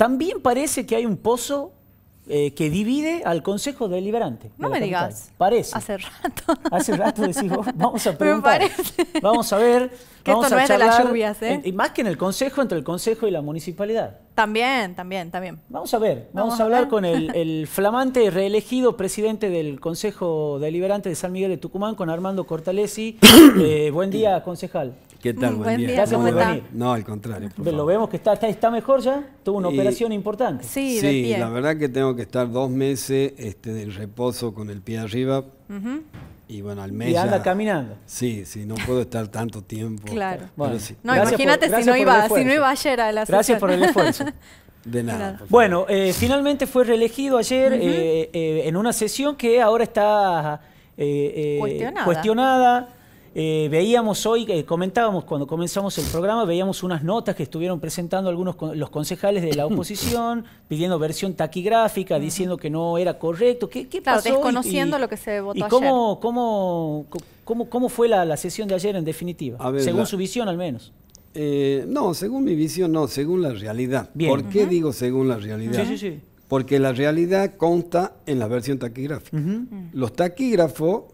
También parece que hay un pozo eh, que divide al Consejo Deliberante. No me digas. Parece. Hace rato. Hace rato decís vamos a preguntar. vamos a ver. vamos a es las lluvias, ¿eh? y más que en el Consejo, entre el Consejo y la municipalidad. También, también, también. Vamos a ver. Vamos, a hablar con el, flamante reelegido presidente del Consejo Deliberante de San Miguel de Tucumán, con Armando Cortalesi. Eh, buen día, concejal. ¿Qué tal? Mm, buen, día. No, al contrario. Lo vemos que está, está, mejor ya. Tuvo una operación importante. Sí, la verdad que tengo que estar dos meses este, del reposo con el pie arriba. Y bueno, al mes. Y anda caminando. Sí, sí, no puedo estar tanto tiempo. claro. Bueno, No, imagínate si, no iba, si no iba ayer a la sesión. Gracias por el esfuerzo. De nada. Bueno, eh, finalmente fue reelegido ayer eh, eh, en una sesión que ahora está cuestionada eh, veíamos hoy, eh, comentábamos cuando comenzamos el programa, veíamos unas notas que estuvieron presentando algunos los concejales de la oposición, pidiendo versión taquigráfica, diciendo que no era correcto. ¿Qué, pasó? desconociendo lo que se votó y cómo, Cómo, fue la, sesión de ayer en definitiva? según su visión al menos. Eh, no, según mi visión, no, según la realidad. ¿Por qué digo según la realidad? Porque la realidad consta en la versión taquigráfica. Mm. Los taquígrafos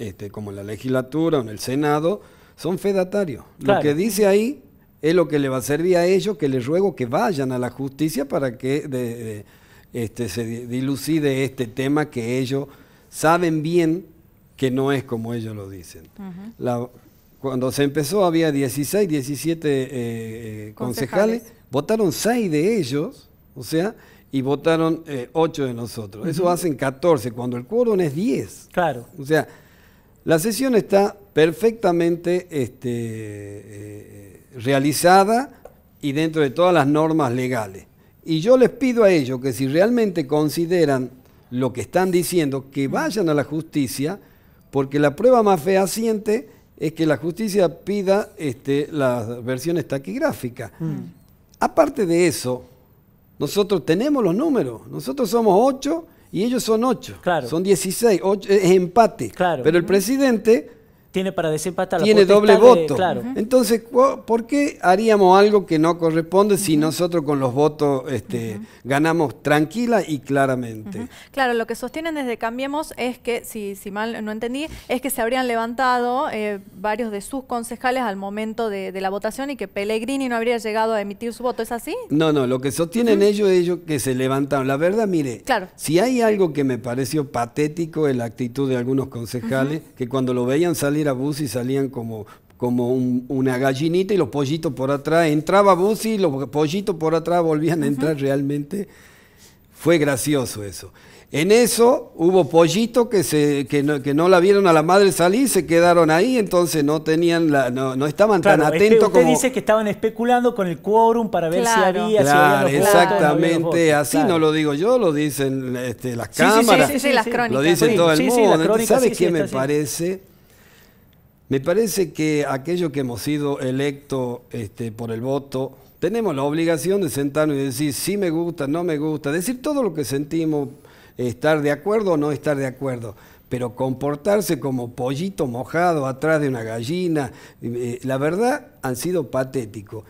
este, como en la legislatura o en el Senado, son fedatarios. Lo que dice ahí es lo que le va a servir a ellos, que les ruego que vayan a la justicia para que este, se dilucide este tema que ellos saben bien que no es como ellos lo dicen. cuando se empezó había 16, 17 eh, eh, concejales. votaron 6 de ellos, o sea, y votaron 8 eh, de nosotros. Eso hacen 14, cuando el quórum es 10. Claro. O sea, la sesión está perfectamente este, eh, realizada y dentro de todas las normas legales. Y yo les pido a ellos que si realmente consideran lo que están diciendo, que vayan a la justicia, porque la prueba más fehaciente es que la justicia pida este, las versiones taquigráficas. Mm. Aparte de eso, nosotros tenemos los números, nosotros somos ocho y ellos son ocho. Claro. Son 16. es empate. Claro. Pero el presidente tiene para desempatar. Tiene doble voto. claro. Entonces, ¿por qué haríamos algo que no corresponde si nosotros con los votos este, ganamos tranquila y claramente? Claro, lo que sostienen desde Cambiemos es que, si, si mal no entendí, es que se habrían levantado eh, varios de sus concejales al momento de, la votación y que Pellegrini no habría llegado a emitir su voto. ¿Es así? No, no, lo que sostienen ellos, ellos que se levantaron. La verdad, mire, claro. si hay algo que me pareció patético en la actitud de algunos concejales que cuando lo veían salir salir a y salían como como una gallinita y los pollitos por atrás. Entraba bus y los pollitos por atrás volvían a entrar realmente. Fue gracioso eso. En eso hubo pollitos que, se, que, no, la vieron a la madre salir, se quedaron ahí, entonces no tenían la, no, estaban tan este atentos usted dice que estaban especulando con el quórum para ver si había... exactamente, así no lo digo yo, lo dicen las cámaras, lo dicen todo el mundo. ¿Sabes qué me parece? Me parece que aquellos que hemos sido electos este, por el voto, tenemos la obligación de sentarnos y decir si me gusta, no me gusta, decir todo lo que sentimos, estar de acuerdo o no estar de acuerdo. Pero comportarse como pollito mojado atrás de una gallina, eh, la verdad han sido patéticos.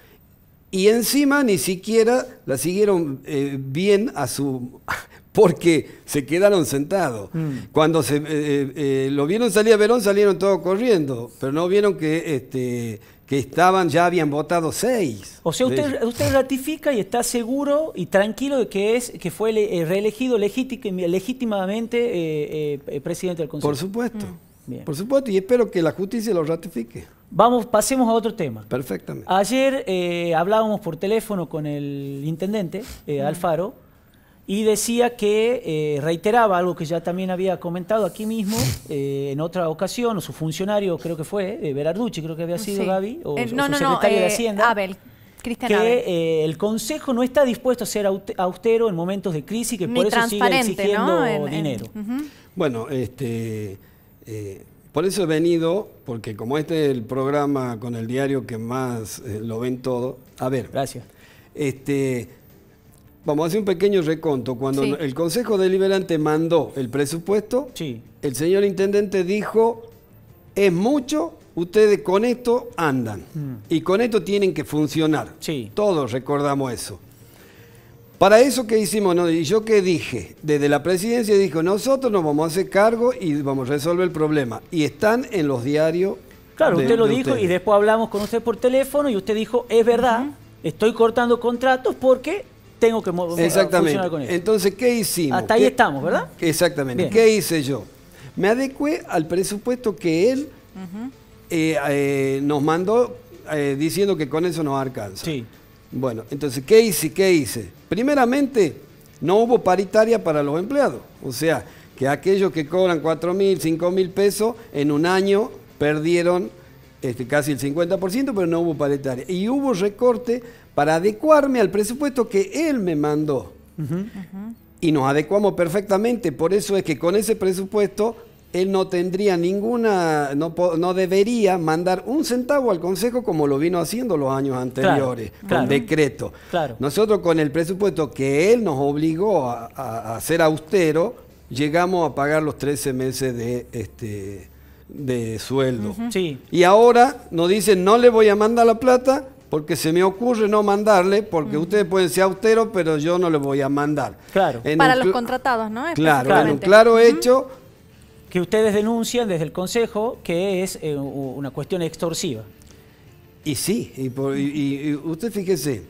Y encima ni siquiera la siguieron eh, bien a su, porque se quedaron sentados. Mm. Cuando eh, eh, eh, lo vieron salir a Verón, salieron todos corriendo, pero no vieron que, este, estaban, ya habían votado seis. O sea, usted, ratifica y está seguro y tranquilo de que, fue reelegido legítimamente presidente del Consejo. Por supuesto. Mm, por supuesto, y espero que la justicia lo ratifique. Vamos, pasemos a otro tema. Perfectamente. Ayer hablábamos por teléfono con el intendente mm. Alfaro y decía que eh, reiteraba algo que ya también había comentado aquí mismo eh, en otra ocasión, o su funcionario creo que fue, Verarducci, eh, Berarducci creo que había sido Gaby, o, no, secretario de Hacienda. que el Consejo no está dispuesto a ser austero en momentos de crisis, que por eso sigue exigiendo dinero. Bueno, este, por eso he venido, porque como este es el programa con el diario que más lo ven todo, a ver. Gracias. Este, Vamos a hacer un pequeño reconto. Cuando el Consejo Deliberante mandó el presupuesto, el señor intendente dijo, es mucho, ustedes con esto andan. Mm. Y con esto tienen que funcionar. Todos recordamos eso. Para eso que hicimos, no, y yo qué dije, desde la presidencia dijo, nosotros nos vamos a hacer cargo y vamos a resolver el problema. Y están en los diarios. Claro, usted lo dijo y después hablamos con usted por teléfono y usted dijo, es verdad, estoy cortando contratos porque tengo que Exactamente. Funcionar con eso. Entonces, ¿qué hicimos? Hasta ahí estamos, ¿verdad? Exactamente. ¿Qué hice yo? Me adecué al presupuesto que él eh, eh, nos mandó eh, diciendo que con eso no alcanza. Sí. Bueno, entonces, ¿qué hice? ¿Qué hice? Primeramente, no hubo paritaria para los empleados. O sea, que aquellos que cobran 4 mil, 5 mil pesos en un año perdieron este, casi el 50%, pero no hubo paletaria Y hubo recorte para adecuarme al presupuesto que él me mandó. Y nos adecuamos perfectamente, por eso es que con ese presupuesto él no tendría ninguna, no, debería mandar un centavo al Consejo como lo vino haciendo los años anteriores, claro, con decreto. Nosotros con el presupuesto que él nos obligó a, ser austero, llegamos a pagar los 13 meses de... Este, de sueldo. sí. Y ahora nos dicen, no le voy a mandar la plata porque se me ocurre no mandarle, porque ustedes pueden ser austeros, pero yo no le voy a mandar. Claro. Para los contratados, ¿no? Claro, un claro hecho... Que ustedes denuncian desde el Consejo que es eh, una cuestión extorsiva. Y sí, y, y usted fíjese,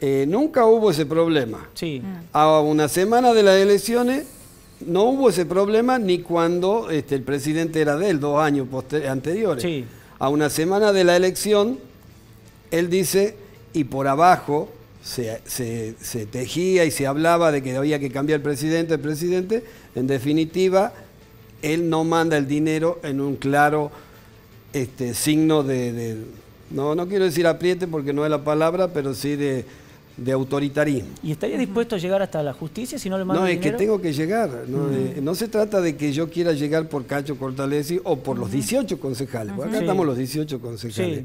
eh, nunca hubo ese problema. Sí. Ah. A una semana de las elecciones no hubo ese problema ni cuando este, el presidente era de él, dos años anteriores. A una semana de la elección, él dice, y por abajo se, tejía y se hablaba de que había que cambiar el presidente, el presidente, en definitiva, él no manda el dinero en un claro este, signo de, de, no, no quiero decir apriete porque no es la palabra, pero sí de de autoritarismo. ¿Y estaría dispuesto a llegar hasta la justicia si no le mandan No, es que tengo que llegar. Eh, ¿no? se trata de que yo quiera llegar por Cacho Cortalesi o por los 18 concejales. acá estamos los 18 concejales.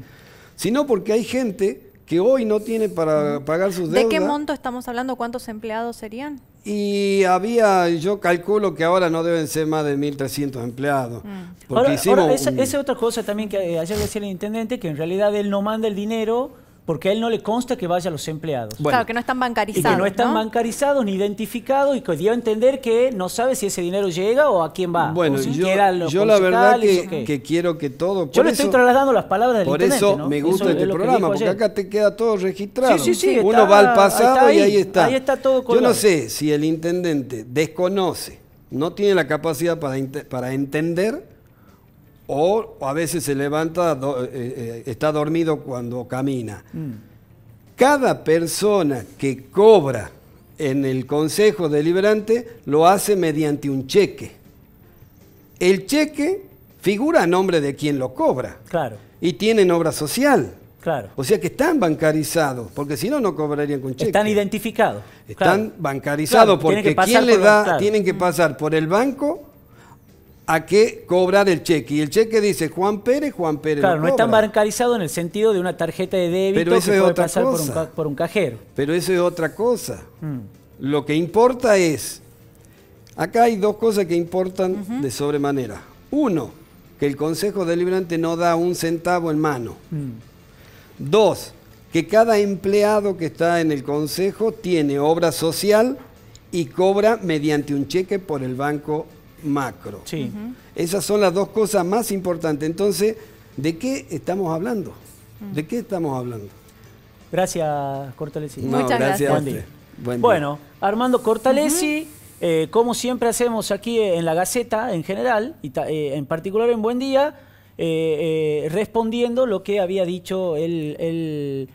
Sino porque hay gente que hoy no tiene para pagar sus deudas. ¿De qué monto estamos hablando? ¿Cuántos empleados serían? Y había, yo calculo que ahora no deben ser más de 1.300 empleados. Mm. ahora esa, es otra cosa también que eh, ayer decía el intendente, que en realidad él no manda el dinero porque a él no le consta que vaya a los empleados. claro, que no están bancarizados. que no están bancarizados ni identificados y que dio a entender que no sabe si ese dinero llega o a quién va. Bueno, pues, yo, la verdad que, que, quiero que todo... Yo le estoy trasladando las palabras del Por eso me gusta este programa, porque acá te queda todo registrado. Sí, sí, sí, Uno va al pasado y ahí está. Ahí está todo Yo no sé si el intendente desconoce, no tiene la capacidad para, para entender o a veces se levanta, eh, eh, está dormido cuando camina. Mm. Cada persona que cobra en el Consejo Deliberante lo hace mediante un cheque. El cheque figura a nombre de quien lo cobra. Claro. Y tienen obra social. Claro. O sea que están bancarizados, porque si no, no cobrarían con cheque. Están identificados. Están bancarizados porque quien le da, tienen que mm. pasar por el banco a qué cobrar el cheque. Y el cheque dice Juan Pérez, Juan Pérez. Claro, no está bancarizado en el sentido de una tarjeta de débito que puede pasar Por, un cajero. Pero eso es otra cosa. Mm. Lo que importa es. Acá hay dos cosas que importan de sobremanera. Uno, que el Consejo Deliberante no da un centavo en mano. Mm. Dos, que cada empleado que está en el Consejo tiene obra social y cobra mediante un cheque por el Banco macro. Sí. Esas son las dos cosas más importantes. Entonces, ¿de qué estamos hablando? Mm. ¿De qué estamos hablando? Gracias, Cortalesi. Muchas gracias. bueno, Armando Cortalesi, eh, como siempre hacemos aquí eh, en la Gaceta en general, y eh, en particular en Buen Día, respondiendo lo que había dicho el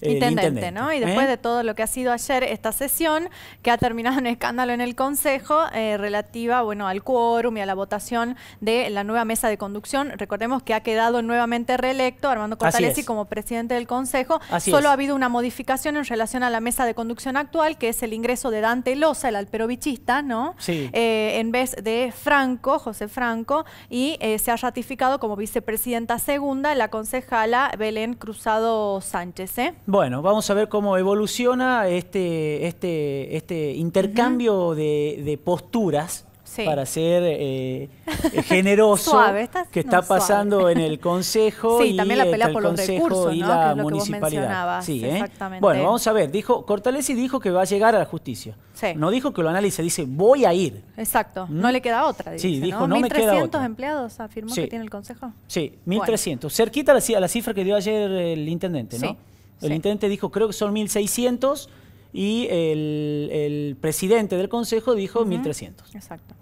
eh, intendente, ¿no? Y ¿eh? después de todo lo que ha sido ayer esta sesión, que ha terminado en escándalo en el Consejo, eh, relativa, bueno, al quórum y a la votación de la nueva mesa de conducción. Recordemos que ha quedado nuevamente reelecto Armando Cortalesi como presidente del Consejo. Solo ha habido una modificación en relación a la mesa de conducción actual, que es el ingreso de Dante Loza, el alperovichista, ¿no? Sí. en vez de Franco, José Franco, y se ha ratificado como vicepresidenta segunda la concejala Belén Cruzado Sánchez, ¿eh? Bueno, vamos a ver cómo evoluciona este, este, este intercambio de, posturas. Para ser eh, eh, generoso, que está pasando en el Consejo. y también la pelea por los y la municipalidad. sí, ¿eh? Bueno, vamos a ver. Dijo, Cortalesi dijo que va a llegar a la justicia. No dijo que lo analice, dice voy a ir. Exacto, no ¿Mm? le queda otra. Dice, sí, dijo, no, me 1.300 empleados afirmó que tiene el Consejo. Sí, 1.300. Cerquita la, a la, cifra que dio ayer el intendente, ¿no? El intendente dijo, creo que son 1.600 y el, presidente del consejo dijo 1.300. Exacto.